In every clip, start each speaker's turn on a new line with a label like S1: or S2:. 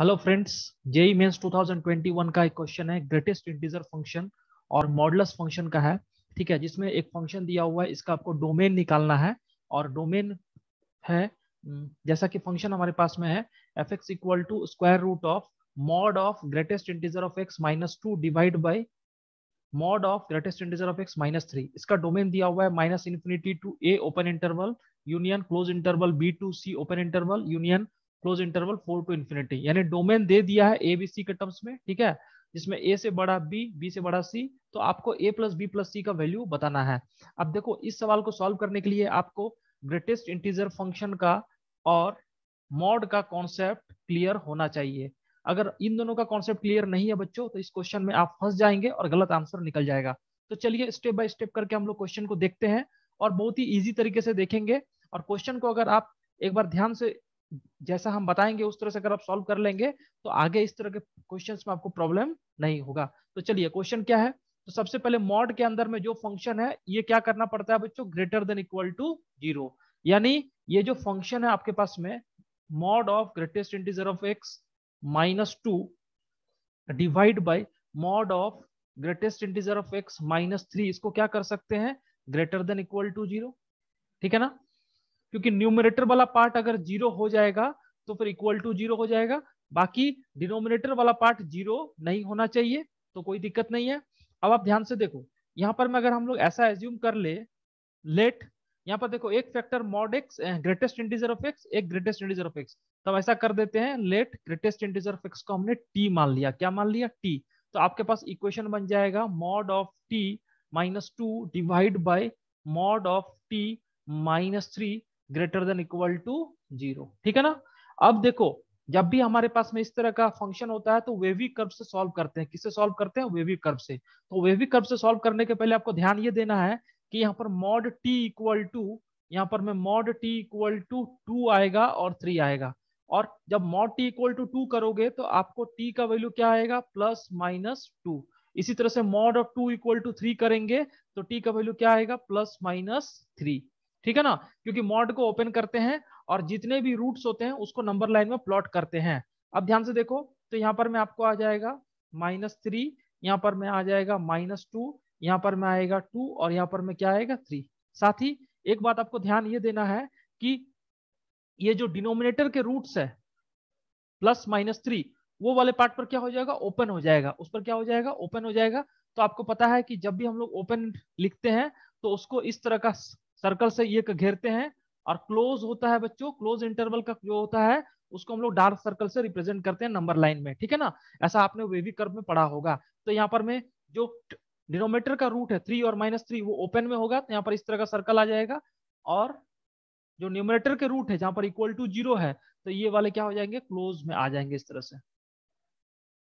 S1: hello friends JEE mains 2021 का एक question है ग्रेटेस्ट इंटीजर फंक्शन और मॉडलस फंक्शन का है ठीक है जिसमें एक फंक्शन दिया हुआ है इसका आपको डोमेन निकालना है और डोमेन है हम्म, जैसा कि फंक्शन हमारे पास में है f x equal to square root of mod of greatest integer of x minus two divide by mod of greatest integer of x minus three इसका डोमेन दिया हुआ है minus infinity to a open interval union close interval b to c open interval union close interval four to infinity यानी domain दे दिया है A B C के terms में ठीक है जिसमें ए से बड़ा बी बी से बड़ा सी तो आपको a plus b plus c का वैल्यू बताना है अब देखो इस सवाल को सॉल्व करने के लिए आपको ग्रेटेस्ट इंटीजर फंक्शन का और मॉड का कॉन्सेप्ट क्लियर होना चाहिए अगर इन दोनों का कॉन्सेप्ट क्लियर नहीं है बच्चों तो इस क्वेश्चन में आप फंस जाएंगे और गलत आंसर निकल जाएगा तो चलिए स्टेप बाय स्टेप करके हम लोग क्वेश्चन को देखते हैं और बहुत ही इजी तरीके से देखेंगे और क्वेश्चन को अगर आप एक बार ध्यान से जैसा हम बताएंगे उस तरह से अगर आप सॉल्व कर लेंगे तो आगे इस तरह के क्वेश्चन में आपको प्रॉब्लम नहीं होगा तो चलिए क्वेश्चन क्या है तो सबसे पहले मॉड के अंदर में जो फंक्शन है ये क्या करना पड़ता है बच्चों greater than equal to zero यानी ये जो फंक्शन है आपके पास में mod of greatest integer of x minus two divide by mod of greatest integer of x minus three इसको क्या कर सकते हैं greater than equal to zero ठीक है ना क्योंकि न्यूमिनेटर वाला पार्ट अगर जीरो हो जाएगा तो फिर इक्वल टू जीरो हो जाएगा बाकी डिनोमिनेटर वाला पार्ट जीरो नहीं होना चाहिए तो कोई दिक्कत नहीं है अब आप ध्यान से देखो यहाँ पर मैं अगर हम लोग ऐसा एज्यूम कर ले लेट यहाँ पर देखो एक factor mod x greatest integer of x एक ग्रेटेस्ट इंटीजर ऑफ एक्स तब ऐसा कर देते हैं let greatest integer of x को हमने टी मान लिया क्या मान लिया टी तो आपके पास इक्वेशन बन जाएगा mod of t minus two divide by mod of t minus three greater than equal to zero ठीक है ना अब देखो जब भी हमारे पास में इस तरह का फंक्शन होता है तो वेवी कर्व से सॉल्व करते हैं किससे सॉल्व करते हैं वेवी कर्व से तो वेवी कर्व से सॉल्व करने के पहले आपको ध्यान ये देना है कि यहाँ पर मॉड टी इक्वल टू यहाँ पर मैं mod t equal to two आएगा और थ्री आएगा और जब mod t equal to two करोगे तो आपको टी का वैल्यू क्या आएगा प्लस माइनस टू इसी तरह से mod of two equal to three करेंगे तो टी का वैल्यू क्या आएगा प्लस माइनस थ्री ठीक है ना क्योंकि मॉड को ओपन करते हैं और जितने भी रूट्स होते हैं उसको नंबर लाइन में प्लॉट करते हैं अब ध्यान से देखो तो यहाँ पर मैं आपको आ जाएगा माइनस थ्री यहाँ पर मैं आ जाएगा माइनस टू यहाँ पर मैं आएगा टू और यहाँ पर मैं क्या आएगा थ्री साथ ही एक बात आपको ध्यान ये देना है कि ये जो डिनोमिनेटर के रूट्स है प्लस माइनस थ्री वो वाले पार्ट पर क्या हो जाएगा ओपन हो जाएगा उस पर क्या हो जाएगा ओपन हो जाएगा तो आपको पता है कि जब भी हम लोग ओपन लिखते हैं तो उसको इस तरह का सर्कल से ये घेरते हैं और क्लोज होता है बच्चों क्लोज इंटरवल का जो होता है उसको हम लोग डार्क सर्कल से रिप्रेजेंट करते हैं नंबर लाइन में ठीक है ना ऐसा आपने वेवी कर्व में पढ़ा होगा तो यहाँ पर मैं जो डिनोमीटर का रूट है थ्री और माइनस थ्री वो ओपन में होगा तो यहाँ पर इस तरह का सर्कल आ जाएगा और जो न्यूमिनेटर के रूट है जहां पर इक्वल टू जीरो है तो ये वाले क्या हो जाएंगे क्लोज में आ जाएंगे इस तरह से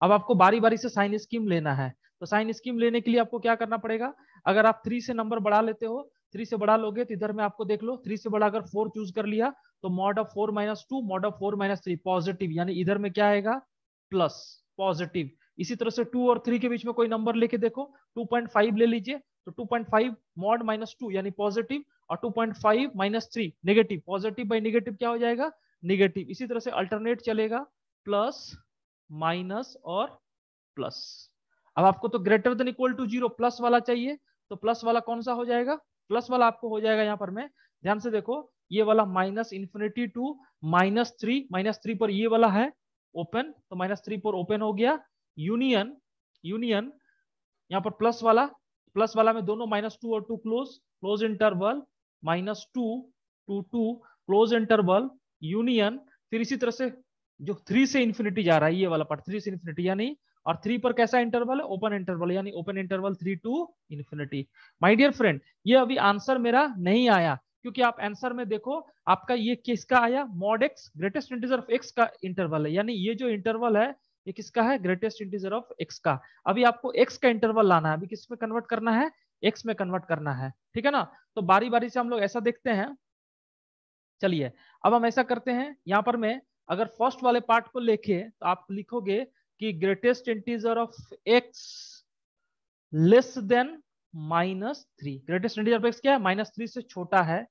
S1: अब आपको बारी बारी से साइन स्कीम लेना है तो साइन स्कीम लेने के लिए आपको क्या करना पड़ेगा अगर आप थ्री से नंबर बढ़ा लेते हो थ्री से बढ़ा लोगे तो इधर में आपको देख लो थ्री से बढ़ाकर फोर चूज कर लिया तो mod of four minus two mod of four minus three positive यानी इधर में क्या आएगा प्लस पॉजिटिव इसी तरह से टू और थ्री के बीच में कोई नंबर लेके देखो टू पॉइंट फाइव ले लीजिए तो two point five mod minus two यानी पॉजिटिव और two point five minus three negative positive by negative क्या हो जाएगा नेगेटिव इसी तरह से अल्टरनेट चलेगा प्लस माइनस और प्लस अब आपको तो greater than equal to zero plus वाला चाहिए तो प्लस वाला कौन सा हो जाएगा प्लस वाला आपको हो जाएगा यहाँ पर मैं ध्यान से देखो ये वाला minus infinity to minus three minus three पर ये वाला है ओपन तो माइनस थ्री पर ओपन हो गया यूनियन यूनियन यहाँ पर प्लस वाला प्लस वाला में दोनों माइनस टू और two close close interval minus two to two close interval union फिर इसी तरह से जो थ्री से इन्फिनिटी जा रहा है ये वाला पार्ट थ्री से इन्फिनिटी यानी और थ्री पर कैसा इंटरवल है ओपन इंटरवल यानी open interval three to infinity my dear friend ये अभी आंसर मेरा नहीं आया क्योंकि आप आंसर में देखो आपका ये किसका आया mod x greatest integer of x का इंटरवल है यानी ये जो इंटरवल है ये किसका है ग्रेटेस्ट इंटीजर ऑफ एक्स का अभी आपको एक्स का इंटरवल लाना है अभी किस में कन्वर्ट करना है एक्स में कन्वर्ट करना है ठीक है ना तो बारी बारी से हम लोग ऐसा देखते हैं चलिए अब हम ऐसा करते हैं यहाँ पर मैं अगर फर्स्ट वाले पार्ट को लेके तो आप लिखोगे कि greatest integer of x less than minus three greatest integer of x क्या है माइनस थ्री से छोटा है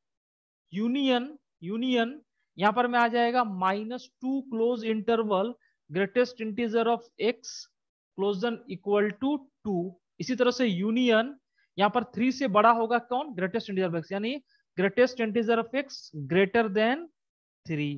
S1: यूनियन यूनियन यहां पर मैं आ जाएगा minus two close interval greatest integer of x close than equal to two इसी तरह से यूनियन यहां पर थ्री से बड़ा होगा कौन ग्रेटेस्ट इंटीजर ऑफ एक्स यानी greatest integer of x greater than three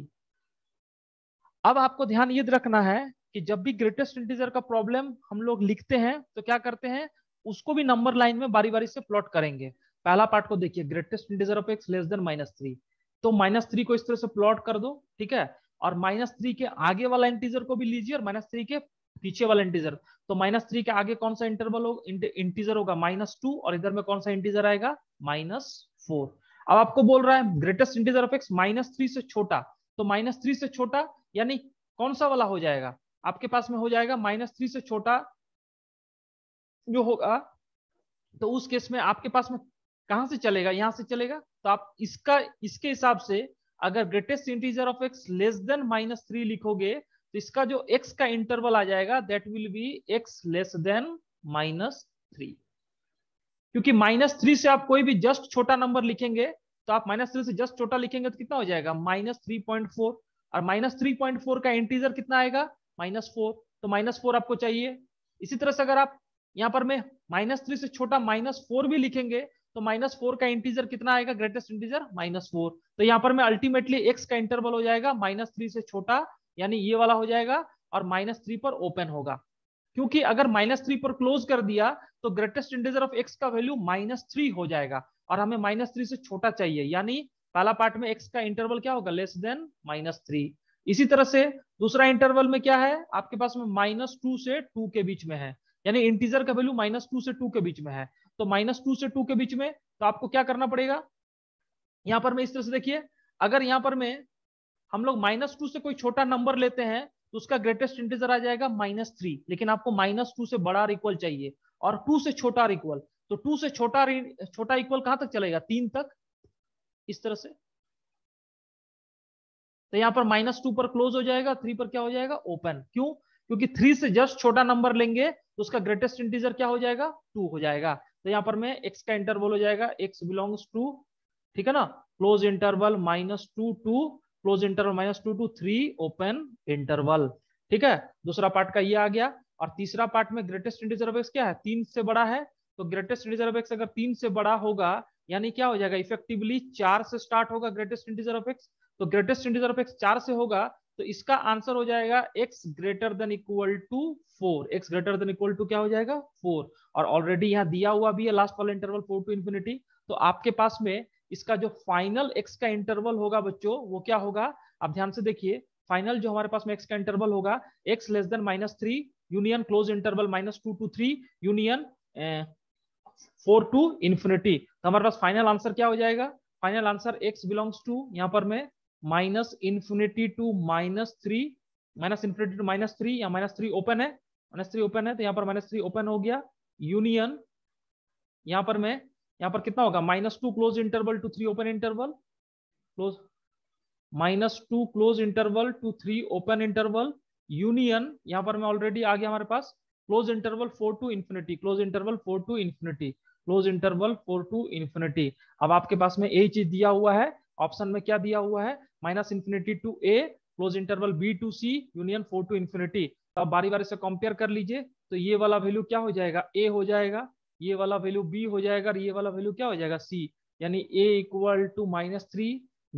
S1: अब आपको ध्यान ये रखना है कि जब भी ग्रेटेस्ट इंटीजर का प्रॉब्लम हम लोग लिखते हैं तो क्या करते हैं उसको भी नंबर लाइन में बारी बारी से प्लॉट करेंगे पहला पार्ट को देखिए greatest integer of x less than minus three तो माइनस थ्री को इस तरह से प्लॉट कर दो ठीक है और माइनस थ्री के आगे वाला इंटीजर को भी लीजिए और माइनस थ्री के पीछे वाला इंटीजर तो माइनस थ्री के आगे कौन सा इंटरवल हो, इंटीजर होगा माइनस टू और इधर में कौन सा इंटीजर आएगा माइनस फोर अब आपको बोल रहा है greatest integer of x minus three से छोटा तो माइनस थ्री से छोटा यानी कौन सा वाला हो जाएगा आपके पास में हो जाएगा माइनस थ्री से छोटा जो होगा तो उस केस में आपके पास में कहा से चलेगा यहां से चलेगा तो आप इसका इसके हिसाब से अगर greatest integer of x less than minus three लिखोगे तो इसका जो एक्स का इंटरवल आ जाएगा that will be x less than minus three क्योंकि माइनस थ्री से आप कोई भी जस्ट छोटा नंबर लिखेंगे तो आप माइनस थ्री से जस्ट छोटा लिखेंगे तो कितना हो जाएगा माइनस थ्री पॉइंट फोर और माइनस थ्री पॉइंट फोर का इंटीजर कितना आएगा माइनस फोर तो माइनस फोर आपको चाहिए इसी तरह से अगर आप यहाँ पर मैं माइनस थ्री से छोटा माइनस फोर भी लिखेंगे तो माइनस फोर का इंटीजर कितना आएगा ग्रेटेस्ट इंटीजर माइनस फोर तो यहाँ पर मैं अल्टीमेटली एक्स का इंटरवल हो जाएगा माइनस थ्री से छोटा यानी ये वाला हो जाएगा और माइनस थ्री पर ओपन होगा क्योंकि अगर माइनस थ्री पर क्लोज कर दिया तो ग्रेटेस्ट इंटीजर ऑफ एक्स का वैल्यू माइनस थ्री हो जाएगा और हमें माइनस थ्री से छोटा चाहिए यानी पहला पार्ट में एक्स का इंटरवल क्या होगा लेस देन माइनस थ्री इसी तरह से दूसरा इंटरवल में क्या है आपके पास में माइनस टू से टू के बीच में है यानी इंटीजर का वैल्यू माइनस टू से टू के बीच में है तो माइनस टू से टू के बीच में तो आपको क्या करना पड़ेगा यहां पर मैं इस तरह से देखिए अगर यहाँ पर मैं हम लोग माइनस टू से कोई छोटा नंबर लेते हैं तो उसका ग्रेटेस्ट इंटीजर आ जाएगा माइनस थ्री लेकिन आपको माइनस टू से बड़ा इक्वल चाहिए और टू से छोटा इक्वल तो टू से छोटा छोटा इक्वल कहां तक चलेगा तीन तक इस तरह से तो यहाँ पर माइनस टू पर क्लोज हो जाएगा थ्री पर क्या हो जाएगा ओपन क्यों क्योंकि थ्री से जस्ट छोटा नंबर लेंगे तो उसका ग्रेटेस्ट इंटीजर क्या हो जाएगा टू हो जाएगा तो यहाँ पर मैं एक्स का इंटरवल हो जाएगा एक्स बिलोंग्स टू ठीक है ना close interval minus two two close interval minus two two three open interval ठीक है दूसरा पार्ट का ये आ गया और तीसरा पार्ट में ग्रेटेस्ट इंटीजर ऑफ एक्स क्या है तीन से बड़ा है तो ग्रेटेस्ट इंटीजर ऑफ एक्स अगर तीन से बड़ा होगा यानी क्या हो जाएगा इफेक्टिवली चार से स्टार्ट होगा ग्रेटेस्ट इंटीजर ऑफ एक्स तो ग्रेटेस्ट इंटीजर ऑफ एक्स चार से होगा तो इसका आंसर हो जाएगा x greater than equal to four x greater than equal to क्या हो जाएगा फोर और ऑलरेडी यहाँ दिया हुआ भी है लास्ट वाला इंटरवल फोर टू इन्फिनिटी तो आपके पास में इसका जो फाइनल एक्स का इंटरवल होगा बच्चों वो क्या होगा आप ध्यान से देखिए फाइनल जो हमारे पास में एक्स का इंटरवल होगा x less than minus three union close interval minus two two three union four to infinity तो हमारे पास फाइनल आंसर क्या हो जाएगा final answer x belongs to यहाँ पर मैं minus infinity to minus three minus infinity to minus three या माइनस थ्री ओपन है माइनस थ्री ओपन है तो यहाँ पर माइनस थ्री ओपन हो गया यूनियन यहाँ पर मैं यहाँ पर कितना होगा minus two close interval two three open interval close minus two close interval two three open interval union यहाँ पर मैं ऑलरेडी आ गया हमारे पास close interval four to infinity close interval four to infinity close interval four to infinity अब आपके पास में यही चीज दिया हुआ है ऑप्शन में क्या दिया हुआ है minus infinity to a close interval b to c union four to infinity तो आप बारी बारी से कंपेयर कर लीजिए तो ये वाला वैल्यू क्या हो जाएगा ए हो जाएगा ये वाला वैल्यू बी हो जाएगा और ये वाला वैल्यू क्या हो जाएगा सी यानी a equal to minus three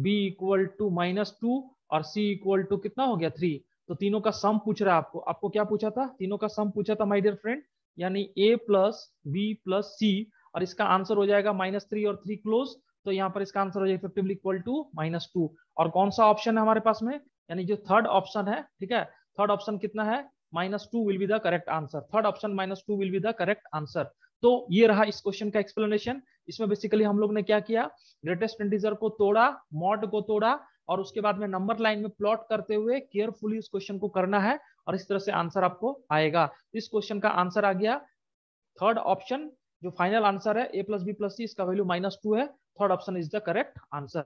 S1: b equal to minus two और सी इक्वल टू कितना हो गया थ्री तो तीनों का सम पूछ रहा है आपको आपको क्या पूछा था तीनों का सम पूछा था माई डियर फ्रेंड यानी a plus b plus c और इसका आंसर हो जाएगा माइनस थ्री और थ्री क्लोज तो यहाँ पर इसका आंसर हो जाएगा effectively equal to minus two और कौन सा ऑप्शन है हमारे पास में यानी जो थर्ड ऑप्शन है ठीक है थर्ड ऑप्शन कितना है minus two will be the correct answer third option minus two will be the correct answer तो ये रहा इस क्वेश्चन का एक्सप्लेनेशन इसमें बेसिकली हम लोग ने क्या किया ग्रेटेस्ट इंटीजर को तोड़ा मॉड को तोड़ा और उसके बाद में नंबर लाइन में प्लॉट करते हुए केयरफुली इस क्वेश्चन को करना है और इस तरह से आंसर आपको आएगा इस क्वेश्चन का आंसर आ गया थर्ड ऑप्शन जो फाइनल आंसर है a plus b plus c इसका वैल्यू माइनस टू है third option is the correct answer